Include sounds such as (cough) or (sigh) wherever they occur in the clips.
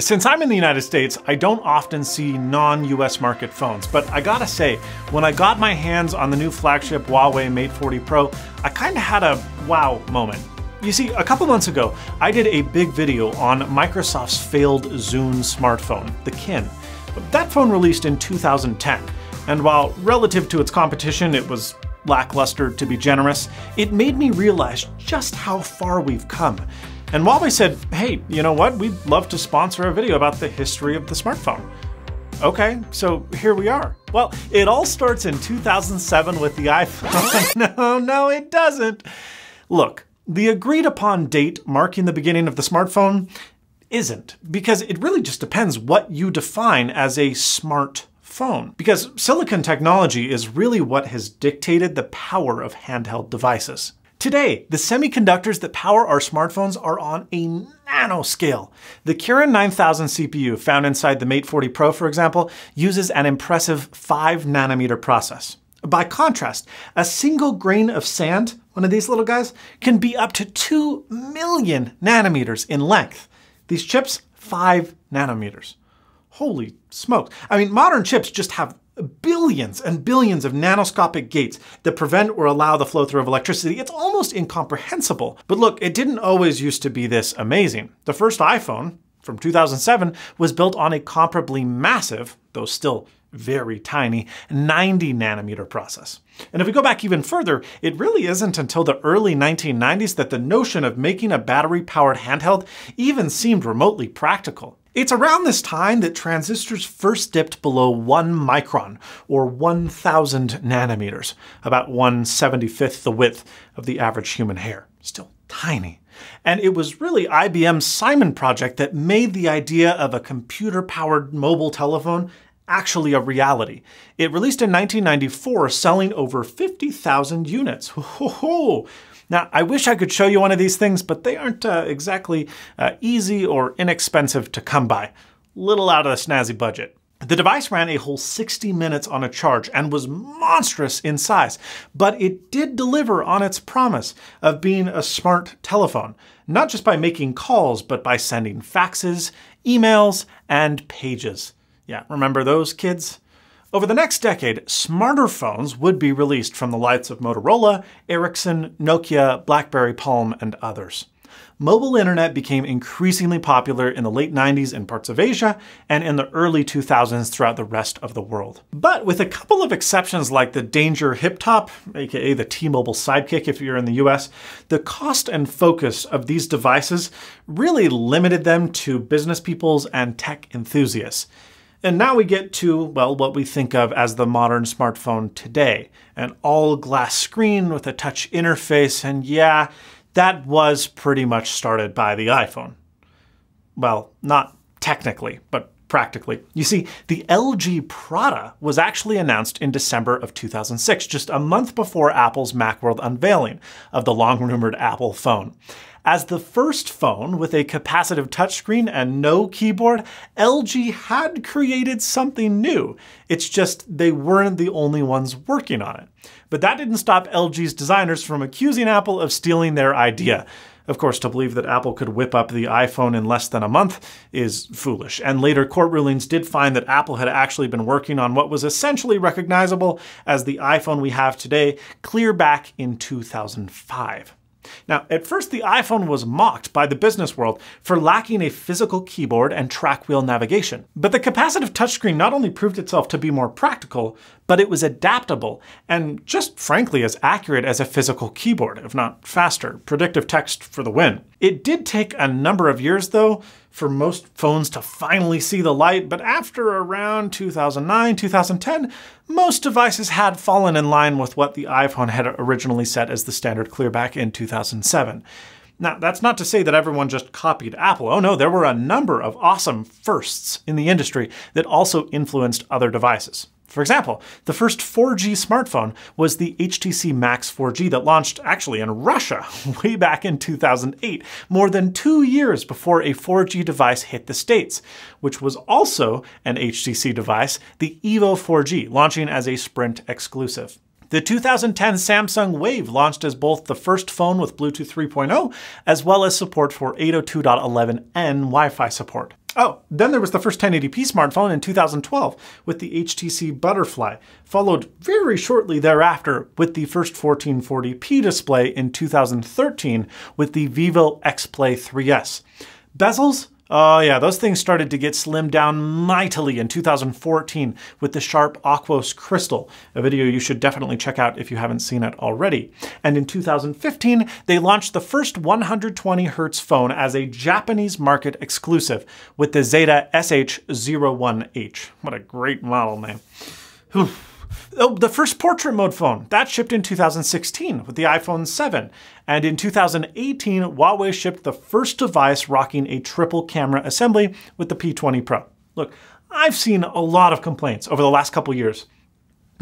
Since I'm in the United States, I don't often see non-US market phones, but I gotta say, when I got my hands on the new flagship Huawei Mate 40 Pro, I kinda had a wow moment. You see, a couple months ago, I did a big video on Microsoft's failed Zune smartphone, the Kin. That phone released in 2010, and while relative to its competition, it was lackluster to be generous, it made me realize just how far we've come. And Huawei said, hey, you know what? We'd love to sponsor a video about the history of the smartphone. Okay, so here we are. Well, it all starts in 2007 with the iPhone. (laughs) no, no, it doesn't. Look, the agreed upon date marking the beginning of the smartphone isn't, because it really just depends what you define as a smartphone. Because silicon technology is really what has dictated the power of handheld devices. Today, the semiconductors that power our smartphones are on a nanoscale. The Kirin 9000 CPU found inside the Mate 40 Pro, for example, uses an impressive 5 nanometer process. By contrast, a single grain of sand, one of these little guys, can be up to 2 million nanometers in length. These chips, 5 nanometers. Holy smokes. I mean, modern chips just have billions and billions of nanoscopic gates that prevent or allow the flow through of electricity. It's almost incomprehensible. But look, it didn't always used to be this amazing. The first iPhone from 2007 was built on a comparably massive, though still very tiny 90 nanometer process. And if we go back even further, it really isn't until the early 1990s that the notion of making a battery powered handheld even seemed remotely practical. It's around this time that transistors first dipped below 1 micron, or 1,000 nanometers, about 1 75th the width of the average human hair. Still tiny. And it was really IBM's Simon project that made the idea of a computer-powered mobile telephone actually a reality. It released in 1994, selling over 50,000 units. Ho, ho, ho. Now, I wish I could show you one of these things, but they aren't uh, exactly uh, easy or inexpensive to come by. Little out of the snazzy budget. The device ran a whole 60 minutes on a charge and was monstrous in size, but it did deliver on its promise of being a smart telephone, not just by making calls, but by sending faxes, emails, and pages. Yeah, remember those kids? Over the next decade, smarter phones would be released from the lights of Motorola, Ericsson, Nokia, BlackBerry Palm, and others. Mobile internet became increasingly popular in the late 90s in parts of Asia and in the early 2000s throughout the rest of the world. But with a couple of exceptions like the Danger Hip Top, aka the T-Mobile Sidekick if you're in the US, the cost and focus of these devices really limited them to business peoples and tech enthusiasts. And now we get to, well, what we think of as the modern smartphone today an all glass screen with a touch interface, and yeah, that was pretty much started by the iPhone. Well, not technically, but practically. You see, the LG Prada was actually announced in December of 2006, just a month before Apple's Macworld unveiling of the long rumored Apple phone. As the first phone with a capacitive touchscreen and no keyboard, LG had created something new. It's just they weren't the only ones working on it. But that didn't stop LG's designers from accusing Apple of stealing their idea. Of course, to believe that Apple could whip up the iPhone in less than a month is foolish, and later court rulings did find that Apple had actually been working on what was essentially recognizable as the iPhone we have today clear back in 2005. Now, at first, the iPhone was mocked by the business world for lacking a physical keyboard and track wheel navigation. But the capacitive touchscreen not only proved itself to be more practical, but it was adaptable and just frankly as accurate as a physical keyboard, if not faster. Predictive text for the win. It did take a number of years though for most phones to finally see the light, but after around 2009, 2010, most devices had fallen in line with what the iPhone had originally set as the standard clear back in 2007. Now, that's not to say that everyone just copied Apple. Oh no, there were a number of awesome firsts in the industry that also influenced other devices. For example, the first 4G smartphone was the HTC Max 4G that launched actually in Russia (laughs) way back in 2008, more than two years before a 4G device hit the States, which was also an HTC device, the Evo 4G, launching as a Sprint exclusive. The 2010 Samsung Wave launched as both the first phone with Bluetooth 3.0 as well as support for 802.11n Wi-Fi support. Oh, then there was the first 1080p smartphone in 2012 with the HTC Butterfly, followed very shortly thereafter with the first 1440p display in 2013 with the Vivo X Play 3S. Bezels Oh, yeah, those things started to get slimmed down mightily in 2014 with the Sharp Aquos Crystal, a video you should definitely check out if you haven't seen it already. And in 2015, they launched the first 120 Hz phone as a Japanese market exclusive with the Zeta SH01H. What a great model name. Whew. Oh, the first portrait mode phone, that shipped in 2016 with the iPhone 7. And in 2018, Huawei shipped the first device rocking a triple camera assembly with the P20 Pro. Look, I've seen a lot of complaints over the last couple years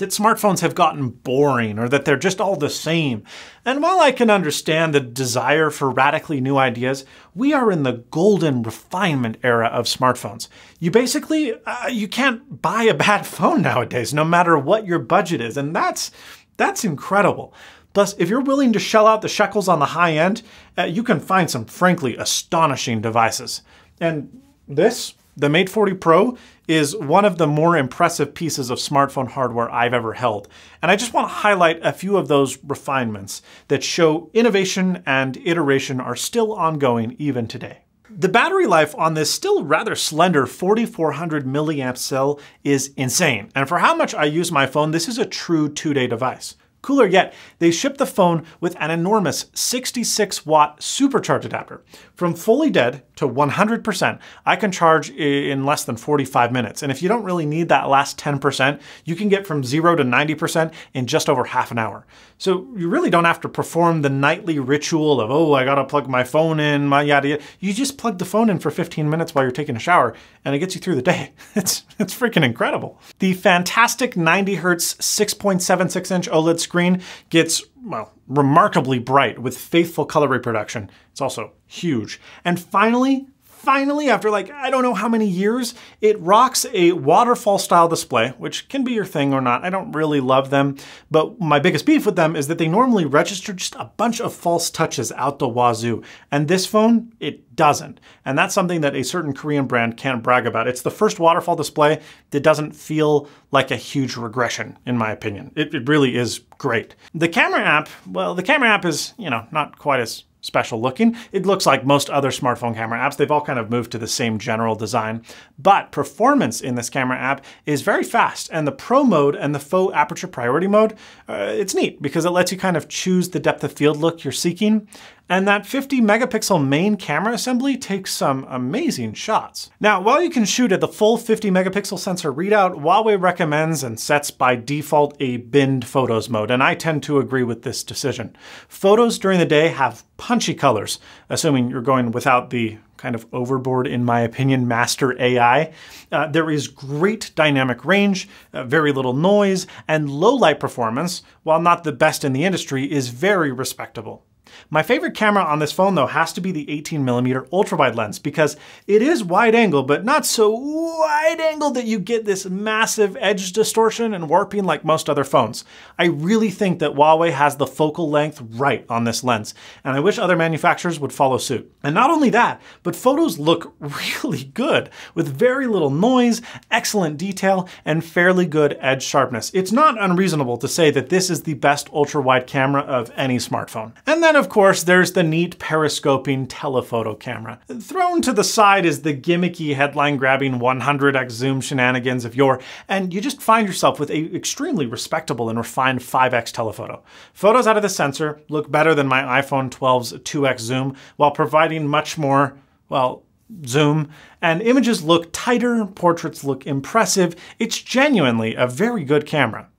that smartphones have gotten boring or that they're just all the same. And while I can understand the desire for radically new ideas, we are in the golden refinement era of smartphones. You basically, uh, you can't buy a (laughs) bad phone nowadays, no matter what your budget is. And that's, that's incredible. Plus, if you're willing to shell out the shekels on the high end, uh, you can find some frankly astonishing devices. And this, the Mate 40 Pro is one of the more impressive pieces of smartphone hardware I've ever held. And I just want to highlight a few of those refinements that show innovation and iteration are still ongoing even today. The battery life on this still rather slender 4400 milliamp cell is insane. And for how much I use my phone, this is a true two day device. Cooler yet, they shipped the phone with an enormous 66 watt supercharge adapter. From fully dead to 100%, I can charge in less than 45 minutes. And if you don't really need that last 10%, you can get from zero to 90% in just over half an hour. So you really don't have to perform the nightly ritual of, oh, I gotta plug my phone in, my yada yada. You just plug the phone in for 15 minutes while you're taking a shower and it gets you through the day. (laughs) It's, it's freaking incredible. The fantastic 90 hertz 6.76 inch OLED screen screen gets, well, remarkably bright with faithful color reproduction. It's also huge. And finally, Finally, after like, I don't know how many years, it rocks a waterfall style display, which can be your thing or not. I don't really love them, but my biggest beef with them is that they normally register just a bunch of false touches out the wazoo. And this phone, it doesn't. And that's something that a certain Korean brand can brag about. It's the first waterfall display that doesn't feel like a huge regression, in my opinion. It, it really is great. The camera app, well, the camera app is, you know, not quite as special looking. It looks like most other smartphone camera apps. They've all kind of moved to the same general design. But performance in this camera app is very fast. And the pro mode and the faux aperture priority mode, uh, it's neat because it lets you kind of choose the depth of field look you're seeking. And that 50 megapixel main camera assembly takes some amazing shots. Now, while you can shoot at the full 50 megapixel sensor readout, Huawei recommends and sets by default a binned photos mode, and I tend to agree with this decision. Photos during the day have punchy colors, assuming you're going without the kind of overboard, in my opinion, master AI. Uh, there is great dynamic range, uh, very little noise, and low light performance, while not the best in the industry, is very respectable. My favorite camera on this phone though has to be the 18mm ultrawide lens because it is wide angle, but not so wide angle that you get this massive edge distortion and warping like most other phones. I really think that Huawei has the focal length right on this lens, and I wish other manufacturers would follow suit. And not only that, but photos look (laughs) really good with very little noise, excellent detail, and fairly good edge sharpness. It's not unreasonable to say that this is the best ultrawide camera of any smartphone. And then of course, there's the neat periscoping telephoto camera. Thrown to the side is the gimmicky headline-grabbing 100x zoom shenanigans of yore, and you just find yourself with a extremely respectable and refined 5x telephoto. Photos out of the sensor look better than my iPhone 12's 2x zoom, while providing much more, well, zoom, and images look tighter, portraits look impressive. It's genuinely a very good camera.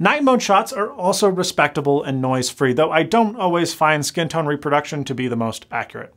Night mode shots are also respectable and noise free, though I don't always find skin tone reproduction to be the most accurate.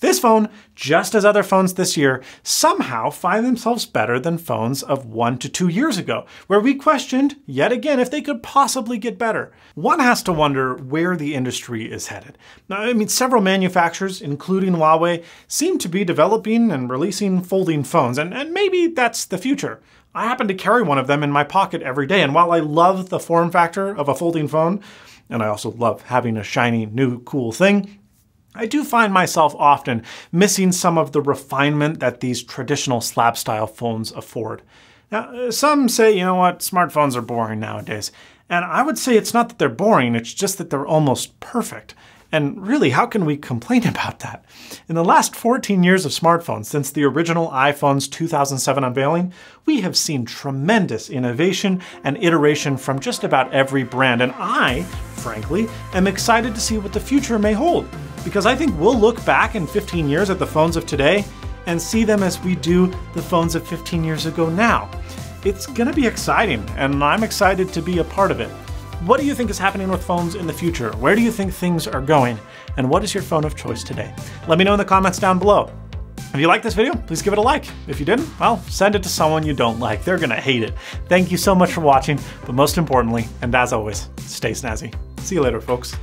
This phone, just as other phones this year, somehow find themselves better than phones of one to two years ago, where we questioned, yet again, if they could possibly get better. One has to wonder where the industry is headed. Now, I mean, several manufacturers, including Huawei, seem to be developing and releasing folding phones, and, and maybe that's the future. I happen to carry one of them in my pocket every day. And while I love the form factor of a folding phone, and I also love having a shiny, new, cool thing, I do find myself often missing some of the refinement that these traditional slab style phones afford. Now, some say, you know what, smartphones are boring nowadays. And I would say it's not that they're boring, it's just that they're almost perfect. And really, how can we complain (laughs) about that? In the last 14 years of smartphones, since the original iPhone's 2007 unveiling, we have seen tremendous innovation and iteration from just about every brand. And I, frankly, am excited to see what the future may hold. Because I think we'll look back in 15 years at the phones of today and see them as we do the phones of 15 years ago now. It's gonna be exciting, and I'm excited to be a part of it. What do you think is happening with phones in the future? Where do you think things are going? And what is your phone of choice today? Let me know in the comments down below. If you like this video, please give it a like. If you didn't, well, send it to someone you don't like. They're gonna hate it. Thank you so much for watching, but most importantly, and as always, stay snazzy. See you later, folks.